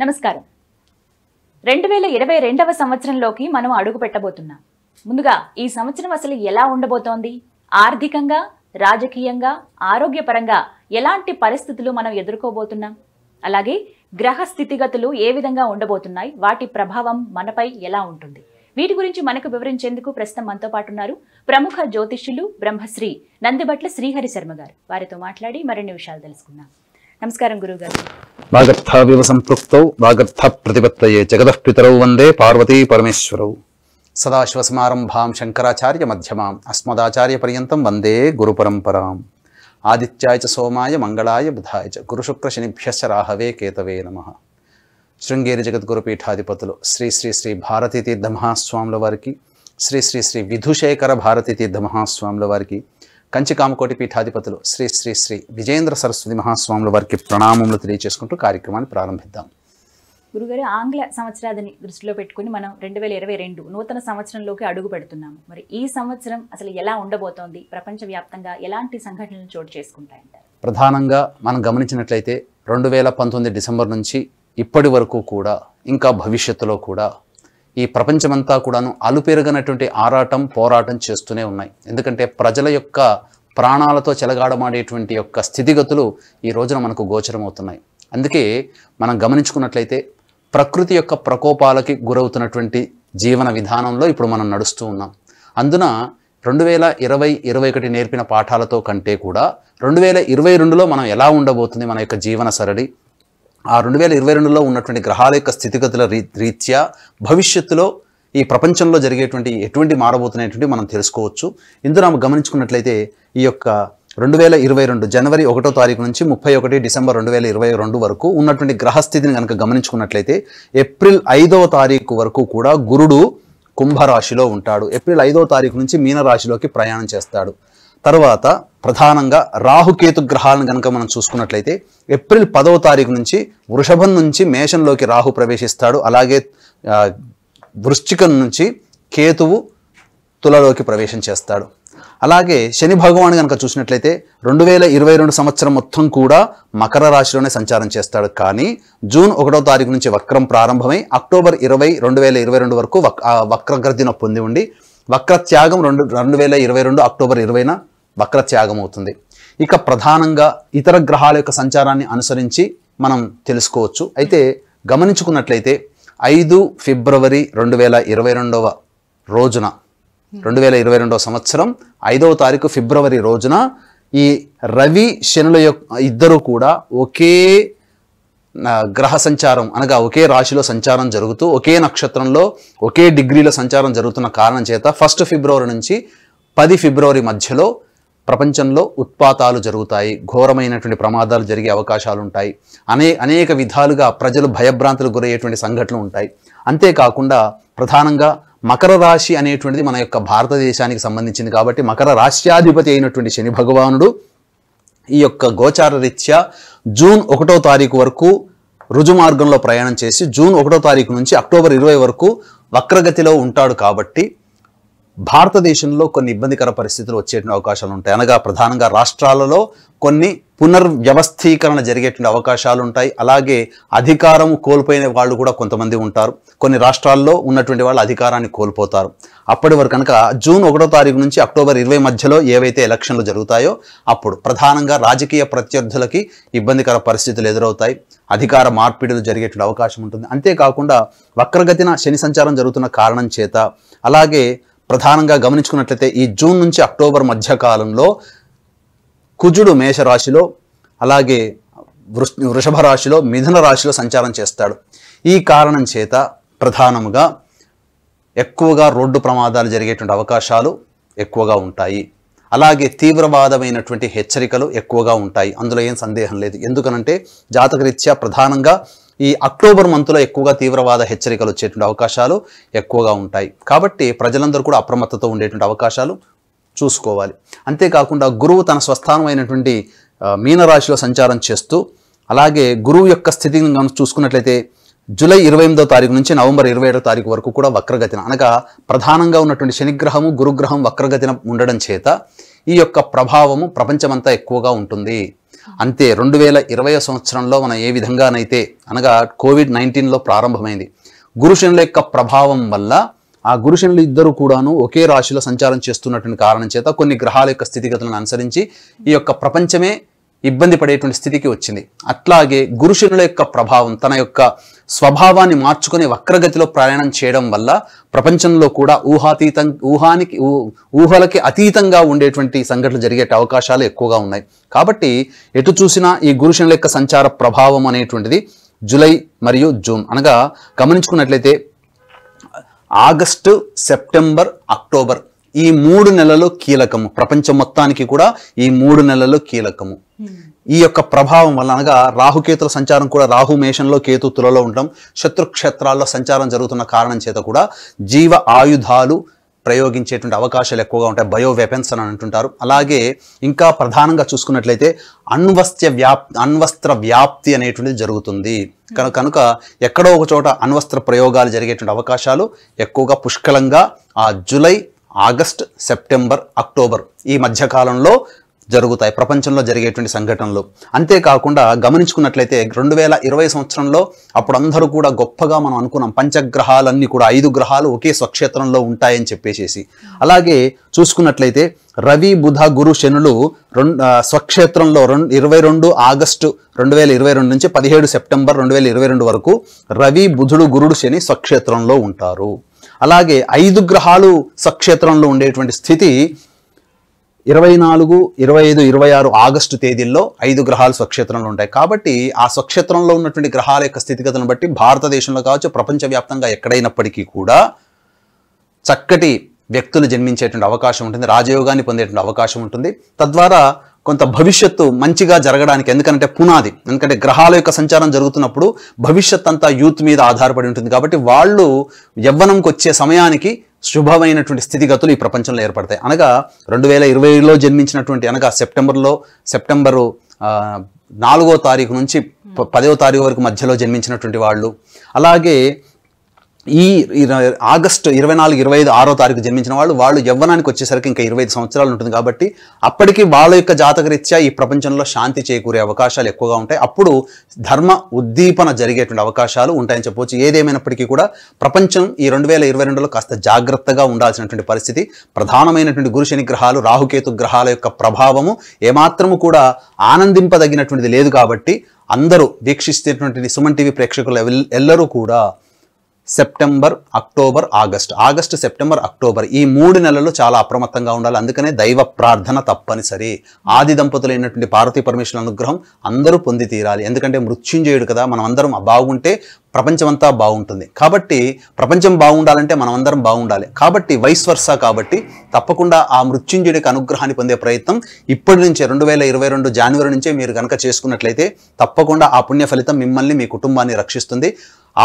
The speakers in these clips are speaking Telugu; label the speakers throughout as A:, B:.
A: నమస్కారం రెండు వేల ఇరవై రెండవ సంవత్సరంలోకి మనం అడుగు పెట్టబోతున్నాం ముందుగా ఈ సంవత్సరం అసలు ఎలా ఉండబోతోంది ఆర్థికంగా రాజకీయంగా ఆరోగ్యపరంగా ఎలాంటి పరిస్థితులు మనం ఎదుర్కోబోతున్నాం అలాగే గ్రహ స్థితిగతులు ఏ విధంగా ఉండబోతున్నాయి వాటి ప్రభావం మనపై ఎలా ఉంటుంది వీటి గురించి మనకు వివరించేందుకు ప్రస్తుతం మనతో పాటు ఉన్నారు ప్రముఖ జ్యోతిష్యులు బ్రహ్మశ్రీ నందిబట్ల శ్రీహరి శర్మ గారు వారితో మాట్లాడి మరిన్ని విషయాలు తెలుసుకుందాం నమస్కారం గురువుగారు వాగర్థావివ
B: సంపృక్తౌ వాగర్థ ప్రతిపత్తయే జగదఃపితరౌ వందే పార్వతీ పరమేశ్వరౌ సదాశివసమారంభాం శంకరాచార్య మధ్యమాం అస్మదాచార్య పర్యంతం వందే పరంపరాం ఆదిత్యాయ చ సోమాయ మంగళాయ బుధాయ చ గురుశుక్ర శనిభ్యశ్చ రాహవే కేతవే నమ శృంగేరి జగద్గురుపీఠాధిపతులు శ్రీ శ్రీ శ్రీ భారతీతీర్థ మహాస్వాముల వారికి శ్రీ శ్రీ శ్రీ విధుశేఖర భారతీతీర్థ మహాస్వాముల వారికి కంచి కామకోటి పీఠాధిపతులు శ్రీ శ్రీ శ్రీ విజేంద్ర సరస్వతి మహాస్వాముల వారికి ప్రణామములు తెలియజేసుకుంటూ కార్యక్రమాన్ని ప్రారంభిద్దాం
A: గురుగారు ఆంగ్ల సంవత్సరాదిని దృష్టిలో పెట్టుకుని మనం రెండు వేల ఇరవై రెండు నూతన సంవత్సరంలోకి అడుగు పెడుతున్నాము మరి ఈ సంవత్సరం అసలు ఎలా ఉండబోతోంది ప్రపంచవ్యాప్తంగా ఎలాంటి సంఘటనలు చోటు చేసుకుంటాయంటారు
B: ప్రధానంగా మనం గమనించినట్లయితే రెండు వేల పంతొమ్మిది డిసెంబర్ నుంచి ఇప్పటి వరకు కూడా ఇంకా భవిష్యత్తులో కూడా ఈ ప్రపంచమంతా కూడాను అలుపెరగనటువంటి ఆరాటం పోరాటం చేస్తూనే ఉన్నాయి ఎందుకంటే ప్రజల యొక్క ప్రాణాలతో చెలగాడమాడేటువంటి యొక్క స్థితిగతులు ఈ రోజున మనకు గోచరమవుతున్నాయి అందుకే మనం గమనించుకున్నట్లయితే ప్రకృతి యొక్క ప్రకోపాలకి గురవుతున్నటువంటి జీవన విధానంలో ఇప్పుడు మనం నడుస్తూ ఉన్నాం అందున రెండు వేల ఇరవై ఇరవై ఒకటి నేర్పిన పాఠాలతో కంటే కూడా రెండు వేల ఇరవై రెండులో మనం ఎలా ఉండబోతుంది మన యొక్క జీవన సరళి ఆ రెండు వేల ఇరవై రెండులో ఉన్నటువంటి గ్రహాల యొక్క స్థితిగతుల రీ రీత్యా భవిష్యత్తులో ఈ ప్రపంచంలో జరిగేటువంటి ఎటువంటి మారబోతున్నటువంటి మనం తెలుసుకోవచ్చు ఇందులో మనం గమనించుకున్నట్లయితే ఈ యొక్క రెండు వేల ఇరవై రెండు జనవరి ఒకటో తారీఖు నుంచి ముప్పై ఒకటి డిసెంబర్ రెండు వేల ఇరవై రెండు వరకు ఉన్నటువంటి గ్రహస్థితిని కనుక గమనించుకున్నట్లయితే ఏప్రిల్ ఐదవ తారీఖు వరకు కూడా గురుడు కుంభరాశిలో ఉంటాడు ఏప్రిల్ ఐదో తారీఖు నుంచి మీనరాశిలోకి ప్రయాణం చేస్తాడు తర్వాత ప్రధానంగా రాహుకేతు గ్రహాలను కనుక మనం చూసుకున్నట్లయితే ఏప్రిల్ పదవ తారీఖు నుంచి వృషభం నుంచి మేషంలోకి రాహు ప్రవేశిస్తాడు అలాగే వృశ్చికం నుంచి కేతువు తులలోకి ప్రవేశం చేస్తాడు అలాగే శని భగవాన్ కనుక చూసినట్లయితే రెండు వేల ఇరవై రెండు సంవత్సరం మొత్తం కూడా మకర రాశిలోనే సంచారం చేస్తాడు కానీ జూన్ ఒకటో తారీఖు నుంచి వక్రం ప్రారంభమై అక్టోబర్ ఇరవై రెండు వేల ఇరవై రెండు వరకు వక్రగ్రదిన పొంది ఉండి వక్రత్యాగం రెండు రెండు వేల ఇరవై రెండు అక్టోబర్ ఇరవైన త్యాగం అవుతుంది ఇక ప్రధానంగా ఇతర గ్రహాల యొక్క సంచారాన్ని అనుసరించి మనం తెలుసుకోవచ్చు అయితే గమనించుకున్నట్లయితే ఐదు ఫిబ్రవరి రెండు వేల ఇరవై రెండవ రోజున రెండు వేల ఇరవై రెండవ సంవత్సరం ఐదవ తారీఖు ఫిబ్రవరి రోజున ఈ రవి శనుల యొక్క ఇద్దరు కూడా ఒకే గ్రహ సంచారం అనగా ఒకే రాశిలో సంచారం జరుగుతూ ఒకే నక్షత్రంలో ఒకే డిగ్రీలో సంచారం జరుగుతున్న కారణం చేత ఫస్ట్ ఫిబ్రవరి నుంచి పది ఫిబ్రవరి మధ్యలో ప్రపంచంలో ఉత్పాతాలు జరుగుతాయి ఘోరమైనటువంటి ప్రమాదాలు జరిగే అవకాశాలు ఉంటాయి అనే అనేక విధాలుగా ప్రజలు భయభ్రాంతులు గురయ్యేటువంటి సంఘటనలు ఉంటాయి అంతేకాకుండా ప్రధానంగా మకర రాశి అనేటువంటిది మన యొక్క భారతదేశానికి సంబంధించింది కాబట్టి మకర రాశ్యాధిపతి అయినటువంటి శని భగవానుడు ఈ యొక్క గోచార రీత్యా జూన్ ఒకటో తారీఖు వరకు రుజుమార్గంలో ప్రయాణం చేసి జూన్ ఒకటో తారీఖు నుంచి అక్టోబర్ ఇరవై వరకు వక్రగతిలో ఉంటాడు కాబట్టి భారతదేశంలో కొన్ని ఇబ్బందికర పరిస్థితులు వచ్చేటువంటి అవకాశాలు ఉంటాయి అనగా ప్రధానంగా రాష్ట్రాలలో కొన్ని పునర్వ్యవస్థీకరణ జరిగేటువంటి అవకాశాలు ఉంటాయి అలాగే అధికారం కోల్పోయిన వాళ్ళు కూడా కొంతమంది ఉంటారు కొన్ని రాష్ట్రాల్లో ఉన్నటువంటి వాళ్ళు అధికారాన్ని కోల్పోతారు అప్పటి వరకు కనుక జూన్ ఒకటో తారీఖు నుంచి అక్టోబర్ ఇరవై మధ్యలో ఏవైతే ఎలక్షన్లు జరుగుతాయో అప్పుడు ప్రధానంగా రాజకీయ ప్రత్యర్థులకి ఇబ్బందికర పరిస్థితులు ఎదురవుతాయి అధికార మార్పిడులు జరిగేటువంటి అవకాశం ఉంటుంది అంతేకాకుండా వక్రగతిన శని సంచారం జరుగుతున్న కారణం చేత అలాగే ప్రధానంగా గమనించుకున్నట్లయితే ఈ జూన్ నుంచి అక్టోబర్ మధ్యకాలంలో కుజుడు మేషరాశిలో అలాగే వృషభ రాశిలో మిథున రాశిలో సంచారం చేస్తాడు ఈ కారణం చేత ప్రధానముగా ఎక్కువగా రోడ్డు ప్రమాదాలు జరిగేటువంటి అవకాశాలు ఎక్కువగా ఉంటాయి అలాగే తీవ్రవాదమైనటువంటి హెచ్చరికలు ఎక్కువగా ఉంటాయి అందులో ఏం సందేహం లేదు ఎందుకనంటే జాతకరీత్యా ప్రధానంగా ఈ అక్టోబర్ మంత్లో ఎక్కువగా తీవ్రవాద హెచ్చరికలు వచ్చేటువంటి అవకాశాలు ఎక్కువగా ఉంటాయి కాబట్టి ప్రజలందరూ కూడా అప్రమత్తతో ఉండేటువంటి అవకాశాలు చూసుకోవాలి అంతేకాకుండా గురువు తన స్వస్థానమైనటువంటి మీనరాశిలో సంచారం చేస్తూ అలాగే గురువు యొక్క స్థితిని మనం చూసుకున్నట్లయితే జూలై ఇరవై ఎనిమిదో తారీఖు నుంచి నవంబర్ ఇరవై ఏడో తారీఖు వరకు కూడా వక్రగతిన అనగా ప్రధానంగా ఉన్నటువంటి శనిగ్రహము గురుగ్రహం వక్రగతిన ఉండడం చేత ఈ యొక్క ప్రభావము ప్రపంచమంతా ఎక్కువగా ఉంటుంది అంతే రెండు వేల ఇరవై సంవత్సరంలో మనం ఏ విధంగానైతే అనగా కోవిడ్ నైన్టీన్లో ప్రారంభమైంది గురుశనుల యొక్క ప్రభావం వల్ల ఆ గురుశనులు ఇద్దరు కూడాను ఒకే రాశిలో సంచారం చేస్తున్నటువంటి కారణం చేత కొన్ని గ్రహాల యొక్క స్థితిగతులను అనుసరించి ఈ యొక్క ప్రపంచమే ఇబ్బంది పడేటువంటి స్థితికి వచ్చింది అట్లాగే గురుశనుల యొక్క ప్రభావం తన యొక్క స్వభావాన్ని మార్చుకుని వక్రగతిలో ప్రయాణం చేయడం వల్ల ప్రపంచంలో కూడా ఊహాతీతం ఊహానికి ఊహలకి అతీతంగా ఉండేటువంటి సంఘటనలు జరిగే అవకాశాలు ఎక్కువగా ఉన్నాయి కాబట్టి ఎటు చూసినా ఈ గురుశనుల యొక్క సంచార ప్రభావం అనేటువంటిది జూలై మరియు జూన్ అనగా గమనించుకున్నట్లయితే ఆగస్టు సెప్టెంబర్ అక్టోబర్ ఈ మూడు నెలలు కీలకము ప్రపంచం మొత్తానికి కూడా ఈ మూడు నెలలు కీలకము hmm. ఈ యొక్క ప్రభావం వల్ల అనగా రాహుకేతుల సంచారం కూడా రాహు మేషంలో కేతు తులలో ఉండడం శత్రుక్షేత్రాల్లో సంచారం జరుగుతున్న కారణం చేత కూడా జీవ ఆయుధాలు ప్రయోగించేటువంటి అవకాశాలు ఎక్కువగా ఉంటాయి బయో వెపన్స్ అని అంటుంటారు అలాగే ఇంకా ప్రధానంగా చూసుకున్నట్లయితే అణ్వస్త్య వ్యాప్ అణ్వస్త్ర వ్యాప్తి అనేటువంటిది జరుగుతుంది కనుక hmm. కనుక ఎక్కడో ఒక చోట అణ్వస్త్ర ప్రయోగాలు జరిగేటువంటి అవకాశాలు ఎక్కువగా పుష్కలంగా ఆ జులై ఆగస్ట్ సెప్టెంబర్ అక్టోబర్ ఈ మధ్యకాలంలో జరుగుతాయి ప్రపంచంలో జరిగేటువంటి సంఘటనలు అంతేకాకుండా గమనించుకున్నట్లయితే రెండు వేల ఇరవై సంవత్సరంలో అప్పుడు అందరూ కూడా గొప్పగా మనం అనుకున్నాం పంచగ్రహాలన్నీ కూడా ఐదు గ్రహాలు ఒకే స్వక్షేత్రంలో ఉంటాయని చెప్పేసేసి అలాగే చూసుకున్నట్లయితే రవి బుధ గురు శనులు రెండు స్వక్షేత్రంలో రెండు ఇరవై రెండు ఆగస్టు రెండు వేల ఇరవై రెండు నుంచి పదిహేడు సెప్టెంబర్ రెండు వేల ఇరవై రెండు వరకు రవి బుధుడు గురుడు శని స్వక్షేత్రంలో ఉంటారు అలాగే ఐదు గ్రహాలు సక్షేత్రంలో ఉండేటువంటి స్థితి ఇరవై నాలుగు ఇరవై ఐదు ఇరవై ఆరు ఆగస్టు తేదీల్లో ఐదు గ్రహాలు స్వక్షేత్రంలో ఉంటాయి కాబట్టి ఆ స్వక్షేత్రంలో ఉన్నటువంటి గ్రహాల యొక్క స్థితిగతులను బట్టి భారతదేశంలో కావచ్చు ప్రపంచవ్యాప్తంగా ఎక్కడైనప్పటికీ కూడా చక్కటి వ్యక్తులు జన్మించేటువంటి అవకాశం ఉంటుంది రాజయోగాన్ని పొందేటువంటి అవకాశం ఉంటుంది తద్వారా కొంత భవిష్యత్తు మంచిగా జరగడానికి ఎందుకంటే పునాది ఎందుకంటే గ్రహాల యొక్క సంచారం జరుగుతున్నప్పుడు భవిష్యత్ అంతా యూత్ మీద ఆధారపడి ఉంటుంది కాబట్టి వాళ్ళు యవ్వనంకి వచ్చే సమయానికి శుభమైనటువంటి స్థితిగతులు ఈ ప్రపంచంలో ఏర్పడతాయి అనగా రెండు వేల ఇరవైలో జన్మించినటువంటి అనగా సెప్టెంబర్లో సెప్టెంబరు నాలుగో తారీఖు నుంచి పదవ తారీఖు వరకు మధ్యలో జన్మించినటువంటి వాళ్ళు అలాగే ఈ ఆగస్టు ఇరవై నాలుగు ఇరవై ఐదు ఆరో తారీఖు జన్మించిన వాళ్ళు వాళ్ళు యవ్వనానికి వచ్చేసరికి ఇంకా ఇరవై ఐదు సంవత్సరాలు ఉంటుంది కాబట్టి అప్పటికి వాళ్ళ యొక్క జాతకరీత్యా ఈ ప్రపంచంలో శాంతి చేకూరే అవకాశాలు ఎక్కువగా ఉంటాయి అప్పుడు ధర్మ ఉద్దీపన జరిగేటువంటి అవకాశాలు ఉంటాయని చెప్పవచ్చు ఏదేమైనప్పటికీ కూడా ప్రపంచం ఈ రెండు వేల ఇరవై రెండులో కాస్త జాగ్రత్తగా ఉండాల్సినటువంటి పరిస్థితి ప్రధానమైనటువంటి గురుశని గ్రహాలు రాహుకేతు గ్రహాల యొక్క ప్రభావము ఏమాత్రము కూడా ఆనందింపదగినటువంటిది లేదు కాబట్టి అందరూ వీక్షిస్తున్నటువంటి సుమన్ టీవీ ప్రేక్షకులు ఎల్లరూ కూడా September October August August September October ఈ మూడు నెలలు చాలా అప్రమత్తంగా ఉండాలి అందుకనే దైవ ప్రార్థన తప్పనిసరి ఆది దంపతులు అయినటువంటి పార్వతీ పరమేశ్వర అనుగ్రహం అందరూ పొంది తీరాలి ఎందుకంటే మృత్యుంజయుడు కదా మనం అందరం బాగుంటే ప్రపంచమంతా బాగుంటుంది కాబట్టి ప్రపంచం బాగుండాలంటే మనం అందరం బాగుండాలి కాబట్టి వైస్ కాబట్టి తప్పకుండా ఆ మృత్యుంజయుడికి అనుగ్రహాన్ని పొందే ప్రయత్నం ఇప్పటి నుంచే రెండు వేల ఇరవై రెండు జనవరి నుంచే మీరు కనుక చేసుకున్నట్లయితే తప్పకుండా ఆ పుణ్య ఫలితం మిమ్మల్ని మీ కుటుంబాన్ని రక్షిస్తుంది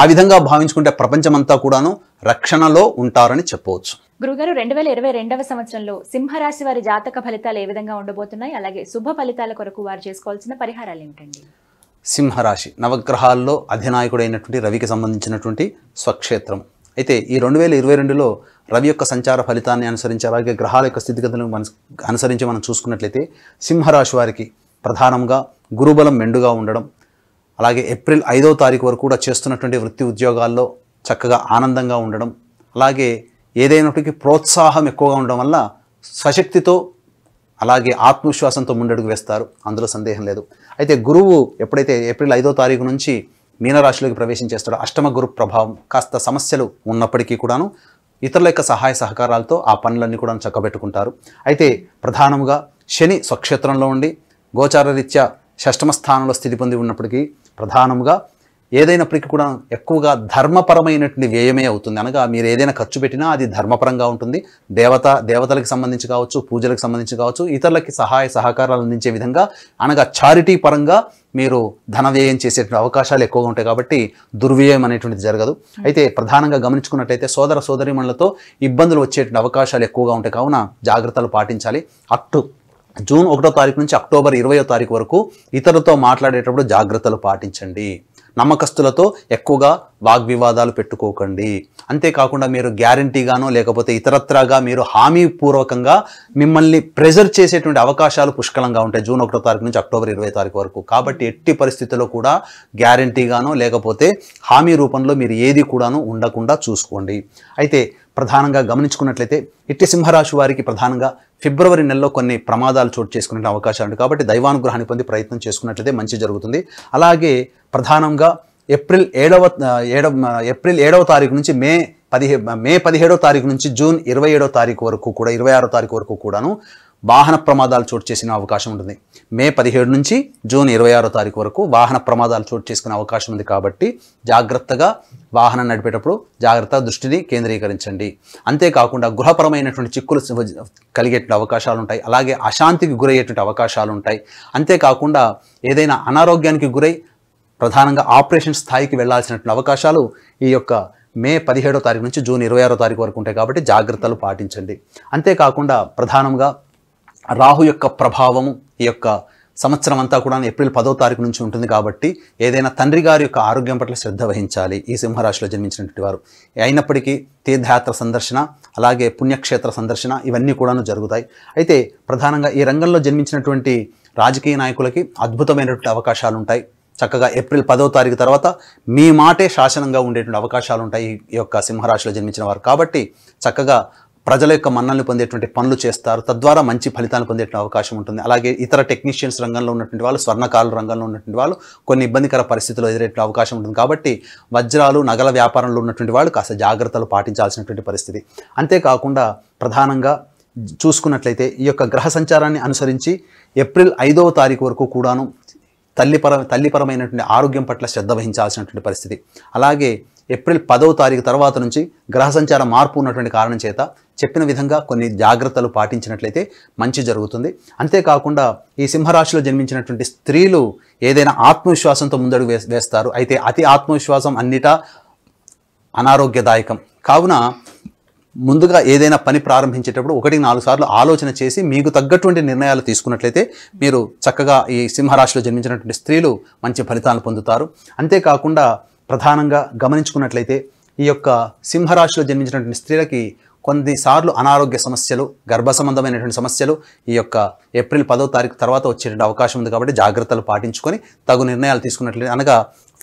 B: ఆ విధంగా భావించుకుంటే ప్రపంచమంతా కూడాను రక్షణలో ఉంటారని చెప్పవచ్చు
A: గురుగారు రెండు వేల ఇరవై రెండవ సంవత్సరంలో సింహరాశి వారి జాతక ఫలితాలు ఏ విధంగా ఉండబోతున్నాయి అలాగే శుభ ఫలితాల కొరకు వారు చేసుకోవాల్సిన పరిహారాలు ఏమిటండి
B: సింహరాశి నవగ్రహాల్లో అధినాయకుడైనటువంటి రవికి సంబంధించినటువంటి స్వక్షేత్రం అయితే ఈ రెండు వేల ఇరవై రెండులో రవి యొక్క సంచార ఫలితాన్ని అనుసరించి అలాగే గ్రహాల యొక్క స్థితిగతులను మన అనుసరించి మనం చూసుకున్నట్లయితే సింహరాశి వారికి ప్రధానంగా గురుబలం మెండుగా ఉండడం అలాగే ఏప్రిల్ ఐదో తారీఖు వరకు కూడా చేస్తున్నటువంటి వృత్తి ఉద్యోగాల్లో చక్కగా ఆనందంగా ఉండడం అలాగే ఏదైనప్పటికీ ప్రోత్సాహం ఎక్కువగా ఉండడం వల్ల సశక్తితో అలాగే ఆత్మవిశ్వాసంతో ముందడుగు వేస్తారు అందులో సందేహం లేదు అయితే గురువు ఎప్పుడైతే ఏప్రిల్ ఐదో తారీఖు నుంచి మీనరాశిలోకి ప్రవేశం చేస్తాడో అష్టమ గురు ప్రభావం కాస్త సమస్యలు ఉన్నప్పటికీ కూడాను ఇతరుల యొక్క సహాయ సహకారాలతో ఆ పనులన్నీ కూడా చక్కబెట్టుకుంటారు అయితే ప్రధానముగా శని స్వక్షేత్రంలో ఉండి గోచారరీత్యా షష్టమ స్థానంలో స్థితి పొంది ఉన్నప్పటికీ ప్రధానముగా ఏదైనప్పటికీ కూడా ఎక్కువగా ధర్మపరమైనటువంటి వ్యయమే అవుతుంది అనగా మీరు ఏదైనా ఖర్చు పెట్టినా అది ధర్మపరంగా ఉంటుంది దేవత దేవతలకు సంబంధించి కావచ్చు పూజలకు సంబంధించి కావచ్చు ఇతరులకి సహాయ సహకారాలు అందించే విధంగా అనగా చారిటీ పరంగా మీరు ధన వ్యయం చేసేటువంటి అవకాశాలు ఎక్కువగా ఉంటాయి కాబట్టి దుర్వ్యయం అనేటువంటిది జరగదు అయితే ప్రధానంగా గమనించుకున్నట్టయితే సోదర సోదరిమణులతో ఇబ్బందులు వచ్చేటువంటి అవకాశాలు ఎక్కువగా ఉంటాయి కావున జాగ్రత్తలు పాటించాలి అట్టు జూన్ ఒకటో తారీఖు నుంచి అక్టోబర్ ఇరవయో తారీఖు వరకు ఇతరులతో మాట్లాడేటప్పుడు జాగ్రత్తలు పాటించండి నమ్మకస్తులతో ఎక్కువగా వాగ్వివాదాలు పెట్టుకోకండి అంతేకాకుండా మీరు గ్యారంటీగానో లేకపోతే ఇతరత్రాగా మీరు హామీ పూర్వకంగా మిమ్మల్ని ప్రెజర్ చేసేటువంటి అవకాశాలు పుష్కలంగా ఉంటాయి జూన్ ఒకటో తారీఖు నుంచి అక్టోబర్ ఇరవై తారీఖు వరకు కాబట్టి ఎట్టి పరిస్థితుల్లో కూడా గ్యారంటీగానో లేకపోతే హామీ రూపంలో మీరు ఏది కూడాను ఉండకుండా చూసుకోండి అయితే ప్రధానంగా గమనించుకున్నట్లయితే ఇట్టి సింహరాశి వారికి ప్రధానంగా ఫిబ్రవరి నెలలో కొన్ని ప్రమాదాలు చోటు చేసుకునే అవకాశాలు ఉంది కాబట్టి దైవానుగ్రహాన్ని పొంది ప్రయత్నం చేసుకున్నట్లయితే మంచి జరుగుతుంది అలాగే ప్రధానంగా ఏప్రిల్ ఏడవ ఏడవ ఏప్రిల్ ఏడవ తారీఖు నుంచి మే పదిహే మే పదిహేడో తారీఖు నుంచి జూన్ ఇరవై ఏడో తారీఖు వరకు కూడా ఇరవై ఆరో తారీఖు వరకు కూడాను వాహన ప్రమాదాలు చోటు చేసిన అవకాశం ఉంటుంది మే పదిహేడు నుంచి జూన్ ఇరవై ఆరో తారీఖు వరకు వాహన ప్రమాదాలు చోటు చేసుకునే అవకాశం ఉంది కాబట్టి జాగ్రత్తగా వాహనం నడిపేటప్పుడు జాగ్రత్త దృష్టిని కేంద్రీకరించండి అంతేకాకుండా గృహపరమైనటువంటి చిక్కులు కలిగేటువంటి అవకాశాలు ఉంటాయి అలాగే అశాంతికి గురయ్యేటువంటి అవకాశాలు ఉంటాయి అంతేకాకుండా ఏదైనా అనారోగ్యానికి గురై ప్రధానంగా ఆపరేషన్ స్థాయికి వెళ్లాల్సినటువంటి అవకాశాలు ఈ యొక్క మే పదిహేడో తారీఖు నుంచి జూన్ ఇరవై ఆరో తారీఖు వరకు ఉంటాయి కాబట్టి జాగ్రత్తలు పాటించండి అంతేకాకుండా ప్రధానంగా రాహు యొక్క ప్రభావము ఈ యొక్క సంవత్సరం అంతా కూడా ఏప్రిల్ పదో తారీఖు నుంచి ఉంటుంది కాబట్టి ఏదైనా తండ్రి గారి యొక్క ఆరోగ్యం పట్ల శ్రద్ధ వహించాలి ఈ సింహరాశిలో జన్మించినటువంటి వారు అయినప్పటికీ తీర్థయాత్ర సందర్శన అలాగే పుణ్యక్షేత్ర సందర్శన ఇవన్నీ కూడాను జరుగుతాయి అయితే ప్రధానంగా ఈ రంగంలో జన్మించినటువంటి రాజకీయ నాయకులకి అద్భుతమైనటువంటి అవకాశాలు ఉంటాయి చక్కగా ఏప్రిల్ పదో తారీఖు తర్వాత మీ మాటే శాసనంగా ఉండేటువంటి అవకాశాలు ఉంటాయి ఈ యొక్క సింహరాశిలో జన్మించిన వారు కాబట్టి చక్కగా ప్రజల యొక్క మన్నల్ని పొందేటువంటి పనులు చేస్తారు తద్వారా మంచి ఫలితాలు పొందే అవకాశం ఉంటుంది అలాగే ఇతర టెక్నీషియన్స్ రంగంలో ఉన్నటువంటి వాళ్ళు స్వర్ణకాల రంగంలో ఉన్నటువంటి వాళ్ళు కొన్ని ఇబ్బందికర పరిస్థితులు ఎదురే అవకాశం ఉంటుంది కాబట్టి వజ్రాలు నగల వ్యాపారంలో ఉన్నటువంటి వాళ్ళు కాస్త జాగ్రత్తలు పాటించాల్సినటువంటి పరిస్థితి అంతేకాకుండా ప్రధానంగా చూసుకున్నట్లయితే ఈ యొక్క గ్రహ సంచారాన్ని అనుసరించి ఏప్రిల్ ఐదవ తారీఖు వరకు కూడాను తల్లిపర తల్లిపరమైనటువంటి ఆరోగ్యం పట్ల శ్రద్ధ వహించాల్సినటువంటి పరిస్థితి అలాగే ఏప్రిల్ పదవ తారీఖు తర్వాత నుంచి గ్రహ సంచార మార్పు ఉన్నటువంటి కారణం చేత చెప్పిన విధంగా కొన్ని జాగ్రత్తలు పాటించినట్లయితే మంచి జరుగుతుంది అంతేకాకుండా ఈ సింహరాశిలో జన్మించినటువంటి స్త్రీలు ఏదైనా ఆత్మవిశ్వాసంతో ముందడుగు వేస్తారు అయితే అతి ఆత్మవిశ్వాసం అన్నిటా అనారోగ్యదాయకం కావున ముందుగా ఏదైనా పని ప్రారంభించేటప్పుడు ఒకటి నాలుగు సార్లు ఆలోచన చేసి మీకు తగ్గటువంటి నిర్ణయాలు తీసుకున్నట్లయితే మీరు చక్కగా ఈ సింహరాశిలో జన్మించినటువంటి స్త్రీలు మంచి ఫలితాలను పొందుతారు అంతేకాకుండా ప్రధానంగా గమనించుకున్నట్లయితే ఈ యొక్క సింహరాశిలో జన్మించినటువంటి స్త్రీలకి కొన్నిసార్లు అనారోగ్య సమస్యలు గర్భ సంబంధమైనటువంటి సమస్యలు ఈ యొక్క ఏప్రిల్ పదో తారీఖు తర్వాత వచ్చేటువంటి అవకాశం ఉంది కాబట్టి జాగ్రత్తలు పాటించుకొని తగు నిర్ణయాలు తీసుకున్నట్లయితే అనగా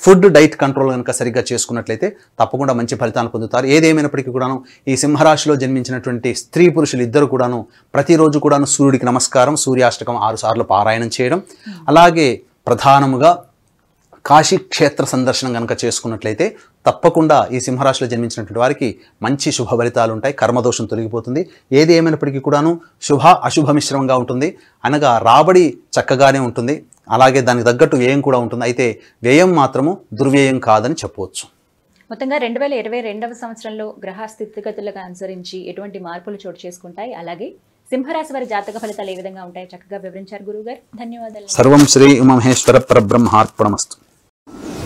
B: ఫుడ్ డైట్ కంట్రోల్ కనుక సరిగ్గా చేసుకున్నట్లయితే తప్పకుండా మంచి ఫలితాలు పొందుతారు ఏదేమైనప్పటికీ కూడాను ఈ సింహరాశిలో జన్మించినటువంటి స్త్రీ పురుషులు ఇద్దరు కూడాను ప్రతిరోజు కూడాను సూర్యుడికి నమస్కారం సూర్యాష్టకం ఆరుసార్లు పారాయణం చేయడం అలాగే ప్రధానముగా కాశీ క్షేత్ర సందర్శనం కనుక చేసుకున్నట్లయితే తప్పకుండా ఈ సింహరాశిలో జన్మించినటువంటి వారికి మంచి శుభ ఫలితాలు ఉంటాయి కర్మదోషం తొలగిపోతుంది ఏది ఏమైనప్పటికీ కూడాను శుభ అశుభ మిశ్రమంగా ఉంటుంది అనగా రాబడి చక్కగానే ఉంటుంది అలాగే దానికి తగ్గట్టు వ్యయం కూడా ఉంటుంది అయితే వ్యయం మాత్రము దుర్వ్యయం కాదని చెప్పవచ్చు
A: మొత్తంగా రెండు వేల ఇరవై రెండవ సంవత్సరంలో గ్రహ స్థితిగతులకు అనుసరించి ఎటువంటి మార్పులు చోటు చేసుకుంటాయి అలాగే సింహరాశి వారి జాతక ఫలితాలు ఏ విధంగా ఉంటాయో చక్కగా వివరించారు గురువు గారు ధన్యవాదాలు
B: సర్వం శ్రీ ఉమహేశ్వర పరబ్రహ్మార్పణమస్తు you